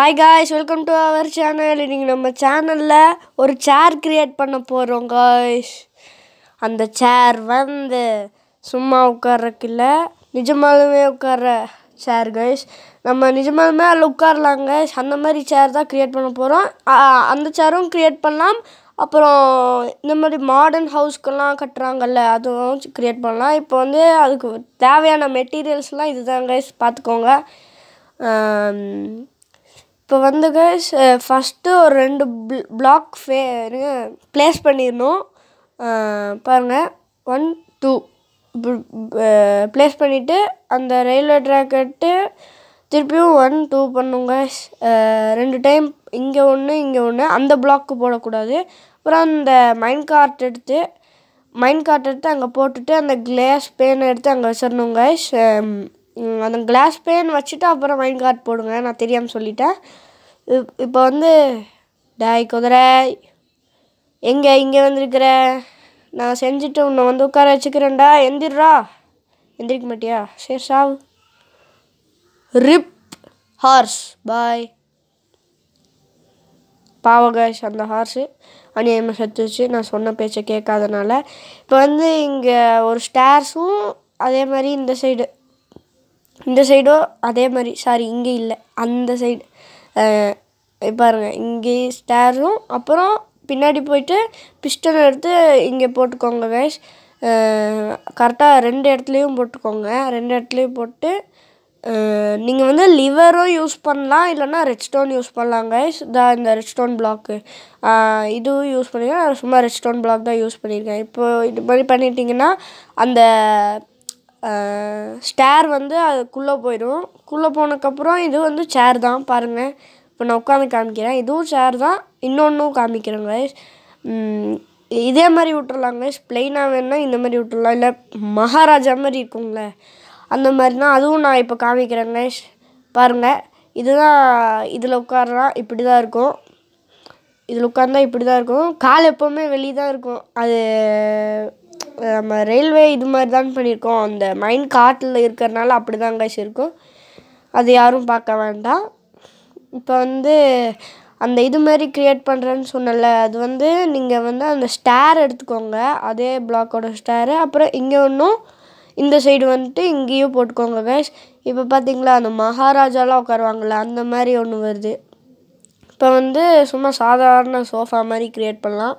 hi guys welcome to our channel இன்றைக்கி நம்ம சேனலில் ஒரு சேர் க்ரியேட் பண்ண போகிறோம் காய்ஸ் அந்த சேர் வந்து சும்மா இல்லை நிஜமாலுமே உட்கார சேர் கைஸ் நம்ம நிஜமாலுமே அதில் உட்காரலாம் காய்ஸ் அந்த மாதிரி சேர் தான் க்ரியேட் பண்ண போகிறோம் அந்த சேரும் க்ரியேட் பண்ணலாம் அப்புறம் இந்த மாதிரி மாடர்ன் ஹவுஸ்க்கெல்லாம் கட்டுறாங்கல்ல அதுவும் க்ரியேட் பண்ணலாம் இப்போ வந்து அதுக்கு தேவையான மெட்டீரியல்ஸ்லாம் தான் காய்ஸ் பார்த்துக்கோங்க இப்போ வந்து கைஸ் ஃபஸ்ட்டு ஒரு ரெண்டு பிளாக் ஃபே ப்ளேஸ் பண்ணிடணும் பாருங்கள் ஒன் டூ ப்ளேஸ் பண்ணிவிட்டு அந்த ரயில்வே ட்ராக்கெட்டு திருப்பியும் ஒன் டூ பண்ணுங்க ரெண்டு டைம் இங்கே ஒன்று இங்கே ஒன்று அந்த பிளாக்கு போடக்கூடாது அப்புறம் அந்த மைன் கார்ட் எடுத்து மைன் கார்ட் எடுத்து அங்கே போட்டுட்டு அந்த கிளாஸ் பேனை எடுத்து அங்கே வச்சிடணுங்க அந்த கிளாஸ் பேன் வச்சுட்டு அப்புறம் மைண்ட் கார்ட் போடுங்க நான் தெரியாமல் சொல்லிட்டேன் இப்போ வந்து டாய் குதிரை எங்கே இங்கே வந்திருக்கிற நான் செஞ்சுட்டு உன்னை வந்து உட்கார வச்சுக்கிறேன்டா எந்திரா எந்திரிக்க மாட்டியா சரி சாவு ரிப் ஹார்ஸ் பாய் பாவகாஷ் அந்த ஹார்ஸு அநியாயமாக வச்சு நான் சொன்ன பேச்சை கேட்காதனால இப்போ வந்து இங்கே ஒரு ஸ்டார்ஸும் அதே மாதிரி இந்த சைடு இந்த சைடும் அதே மாதிரி சாரி இங்கே இல்லை அந்த சைடு பாருங்கள் இங்கே ஸ்டேரும் அப்புறம் பின்னாடி போயிட்டு பிஸ்டன் எடுத்து இங்கே போட்டுக்கோங்க கைஸ் கரெக்டாக ரெண்டு இடத்துலையும் போட்டுக்கோங்க ரெண்டு இடத்துலையும் போட்டு நீங்கள் வந்து லிவரும் யூஸ் பண்ணலாம் இல்லைன்னா ரெட் ஸ்டோன் யூஸ் பண்ணலாம் கைஸ் தான் இந்த ரெட் ஸ்டோன் பிளாக்கு இதுவும் யூஸ் பண்ணிங்கன்னா சும்மா ரெட் ஸ்டோன் பிளாக் தான் யூஸ் பண்ணியிருக்கேன் இப்போது இது மாதிரி பண்ணிட்டீங்கன்னா அந்த ஸ்டேர் வந்து அதுக்குள்ளே போயிடும் குள்ளே போனதுக்கப்புறம் இது வந்து சேர் தான் பாருங்கள் இப்போ நான் உட்காந்து காமிக்கிறேன் இதுவும் சேர் தான் இன்னொன்றும் காமிக்கிறேங்க இதே மாதிரி விட்டுறலாம் ப்ளைனாக பிளெயினாக வேணால் இந்த மாதிரி விட்டுறலாம் இல்லை மகாராஜா மாதிரி இருக்குங்களே அந்த மாதிரி தான் அதுவும் நான் இப்போ காமிக்கிறேன் கைஸ் பாருங்கள் இதுதான் இதில் உட்காரலாம் இப்படி தான் இருக்கும் இதில் உட்காந்தா இப்படி தான் இருக்கும் கால் எப்போவுமே வெளியே தான் இருக்கும் அது நம்ம ரயில்வே இது மாதிரி தான் பண்ணியிருக்கோம் அந்த மைண்ட் காட்டில் இருக்கிறனால அப்படி தான் கைஸ் இருக்கும் அது யாரும் பார்க்க வேண்டாம் இப்போ வந்து அந்த இது மாதிரி க்ரியேட் பண்ணுறேன்னு சொன்னல அது வந்து நீங்கள் வந்து அந்த ஸ்டேர் எடுத்துக்கோங்க அதே பிளாக்கோட ஸ்டாரு அப்புறம் இங்கே ஒன்றும் இந்த சைடு வந்துட்டு இங்கேயும் போட்டுக்கோங்க கேஷ் இப்போ பார்த்தீங்களா அந்த மகாராஜாலாம் உட்காருவாங்கள்ல அந்த மாதிரி ஒன்று வருது இப்போ வந்து சும்மா சாதாரண சோஃபா மாதிரி க்ரியேட் பண்ணலாம்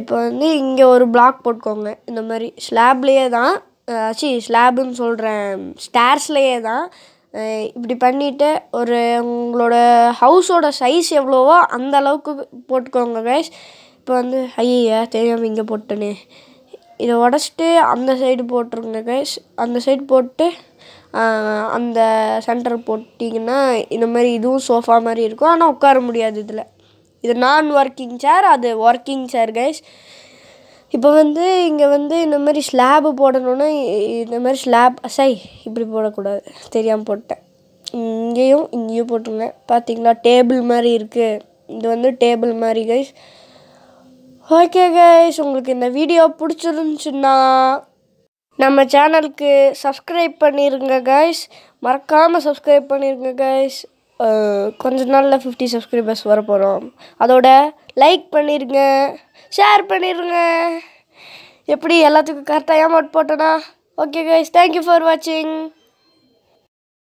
இப்போ வந்து இங்கே ஒரு பிளாக் போட்டுக்கோங்க இந்த மாதிரி ஸ்லாப்லேயே தான் சி ஸ்லாபுன்னு சொல்கிறேன் ஸ்டேர்ஸ்லேயே தான் இப்படி பண்ணிவிட்டு ஒரு உங்களோட ஹவுஸோட சைஸ் எவ்வளோவோ அந்த அளவுக்கு போட்டுக்கோங்க கைஸ் இப்போ வந்து ஐயா தெரியாமல் இங்கே போட்டேனே இதை உடச்சிட்டு அந்த சைடு போட்டுருங்க கைஸ் அந்த சைடு போட்டு அந்த சென்டர் போட்டிங்கன்னா இந்த மாதிரி இதுவும் சோஃபா மாதிரி இருக்கும் ஆனால் உட்கார முடியாது இதில் இது நான் ஒர்க்கிங் சேர் அது ஒர்க்கிங் சேர் கைஸ் இப்போ வந்து இங்கே வந்து இந்த மாதிரி ஸ்லாபு போடணுன்னா இந்த மாதிரி ஸ்லாப் சை இப்படி போடக்கூடாது தெரியாமல் போட்டேன் இங்கேயும் இங்கேயும் போட்டுங்க பார்த்தீங்களா டேபிள் மாதிரி இருக்குது இது வந்து டேபிள் மாதிரி கைஸ் ஓகே கைஸ் உங்களுக்கு இந்த வீடியோ பிடிச்சிருந்துச்சுன்னா நம்ம சேனலுக்கு சப்ஸ்கிரைப் பண்ணிடுங்க கைஸ் மறக்காமல் சப்ஸ்கிரைப் பண்ணிடுங்க கைஸ் கொஞ்ச நாளில் ஃபிஃப்டி சப்ஸ்கிரைபர்ஸ் வர போகிறோம் அதோட லைக் பண்ணிடுங்க ஷேர் பண்ணிடுங்க எப்படி எல்லாத்துக்கும் கரெக்டாக ஏமாட் போட்டோன்னா ஓகே கைஸ் தேங்க்யூ ஃபார் வாட்சிங்